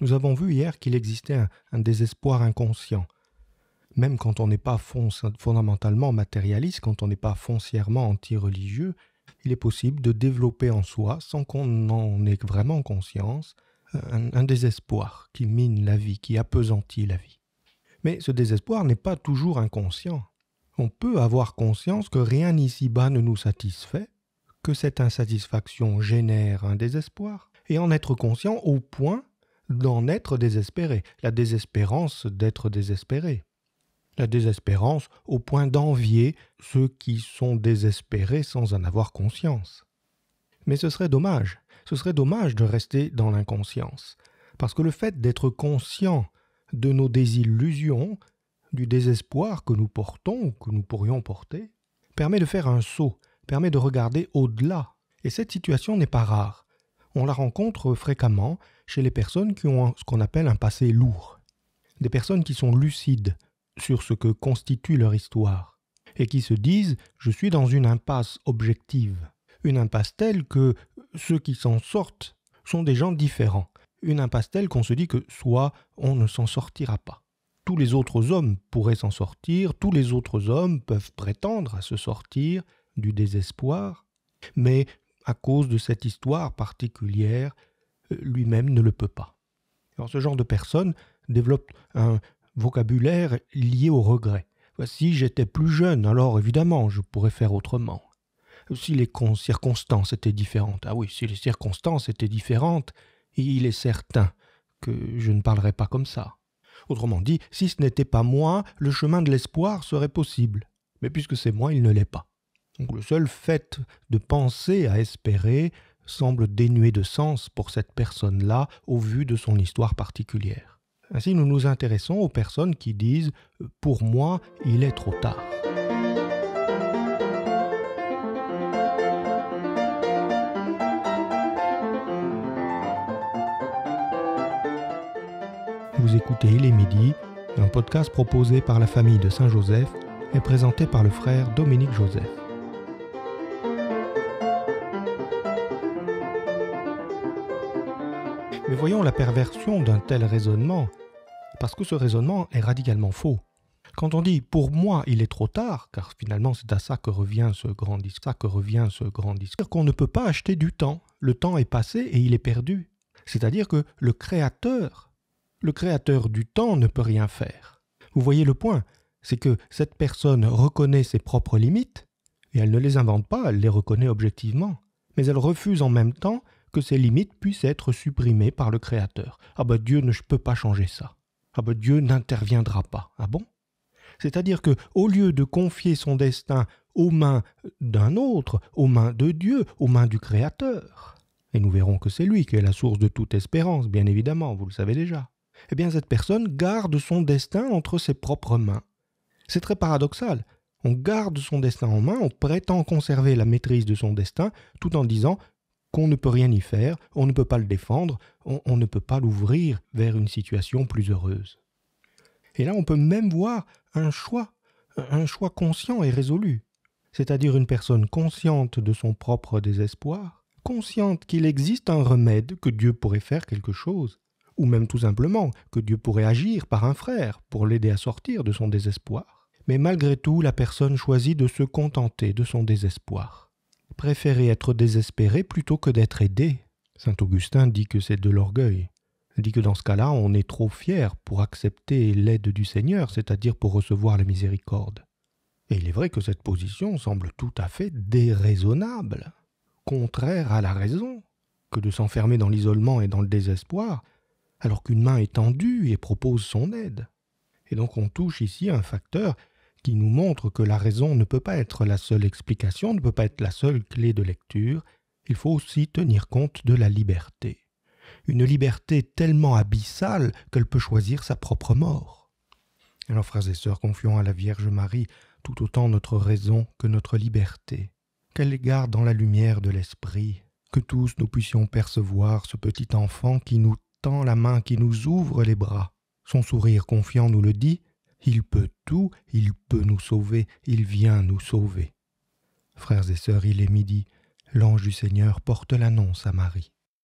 Nous avons vu hier qu'il existait un, désespoir inconscient. Même quand on n'est pas fondamentalement matérialiste, quand on n'est pas foncièrement anti-religieux, il est possible de développer en soi, sans qu'on en ait vraiment conscience, un, un désespoir qui mine la vie, qui appesantit la vie. Mais ce désespoir n'est pas toujours inconscient. On peut avoir conscience que rien ici-bas ne nous satisfait, que cette insatisfaction génère un désespoir, et en être conscient au point d'en être désespéré, la désespérance d'être désespéré, la désespérance au point d'envier ceux qui sont désespérés sans en avoir conscience. Mais ce serait dommage, ce serait dommage de rester dans l'inconscience, parce que le fait d'être conscient de nos désillusions, du désespoir que nous portons ou que nous pourrions porter, permet de faire un saut, permet de regarder au-delà. Et cette situation n'est pas rare on la rencontre fréquemment chez les personnes qui ont ce qu'on appelle un passé lourd, des personnes qui sont lucides sur ce que constitue leur histoire, et qui se disent ⁇ je suis dans une impasse objective ⁇ une impasse telle que ceux qui s'en sortent sont des gens différents, une impasse telle qu'on se dit que soit on ne s'en sortira pas. Tous les autres hommes pourraient s'en sortir, tous les autres hommes peuvent prétendre à se sortir du désespoir, mais à cause de cette histoire particulière, euh, lui-même ne le peut pas. ce genre de personne développe un vocabulaire lié au regret. Si j'étais plus jeune, alors évidemment, je pourrais faire autrement. Si les circonstances étaient différentes, ah oui, si les circonstances étaient différentes, il est certain que je ne parlerais pas comme ça. Autrement dit, si ce n'était pas moi, le chemin de l'espoir serait possible. Mais puisque c'est moi, il ne l'est pas le seul fait de penser à espérer semble dénué de sens pour cette personne-là au vu de son histoire particulière. Ainsi, nous nous intéressons aux personnes qui disent euh, ⁇ Pour moi, il est trop tard ⁇ Vous écoutez Il est midi, un podcast proposé par la famille de Saint-Joseph et présenté par le frère Dominique Joseph. voyons la perversion d'un tel raisonnement, parce que ce raisonnement est radicalement faux. Quand on dit pour moi il est trop tard, car finalement c'est à ça que revient ce grand discours, que revient ce grand qu'on ne peut pas acheter du temps. Le temps est passé et il est perdu. C'est-à-dire que le créateur, le créateur du temps ne peut rien faire. Vous voyez le point, c'est que cette personne reconnaît ses propres limites et elle ne les invente pas, elle les reconnaît objectivement, mais elle refuse en même temps que ces limites puissent être supprimées par le Créateur. Ah ben Dieu ne peut pas changer ça. Ah ben Dieu n'interviendra pas. Ah bon C'est-à-dire que au lieu de confier son destin aux mains d'un autre, aux mains de Dieu, aux mains du Créateur, et nous verrons que c'est lui qui est la source de toute espérance, bien évidemment, vous le savez déjà, eh bien cette personne garde son destin entre ses propres mains. C'est très paradoxal. On garde son destin en main, on prétend conserver la maîtrise de son destin, tout en disant qu'on ne peut rien y faire, on ne peut pas le défendre, on, ne peut pas l'ouvrir vers une situation plus heureuse. Et là, on peut même voir un choix, un choix conscient et résolu, c'est-à-dire une personne consciente de son propre désespoir, consciente qu'il existe un remède, que Dieu pourrait faire quelque chose, ou même tout simplement que Dieu pourrait agir par un frère pour l'aider à sortir de son désespoir. Mais malgré tout, la personne choisit de se contenter de son désespoir préférer être désespéré plutôt que d'être aidé. Saint Augustin dit que c'est de l'orgueil. Il dit que dans ce cas-là, on est trop fier pour accepter l'aide du Seigneur, c'est-à-dire pour recevoir la miséricorde. Et il est vrai que cette position semble tout à fait déraisonnable, contraire à la raison, que de s'enfermer dans l'isolement et dans le désespoir, alors qu'une main est tendue et propose son aide. Et donc on touche ici un facteur qui nous montre que la raison ne peut pas être la seule explication, ne peut pas être la seule clé de lecture, il faut aussi tenir compte de la liberté. Une liberté tellement abyssale qu'elle peut choisir sa propre mort. Alors, frères et sœurs, confions à la Vierge Marie tout autant notre raison que notre liberté, qu'elle garde dans la lumière de l'esprit, que tous nous puissions percevoir ce petit enfant qui nous tend la main, qui nous ouvre les bras. Son sourire confiant nous le dit, il peut tout, il peut nous sauver, il vient nous sauver. Frères et sœurs, il est midi, l'ange du Seigneur porte l'annonce à Marie.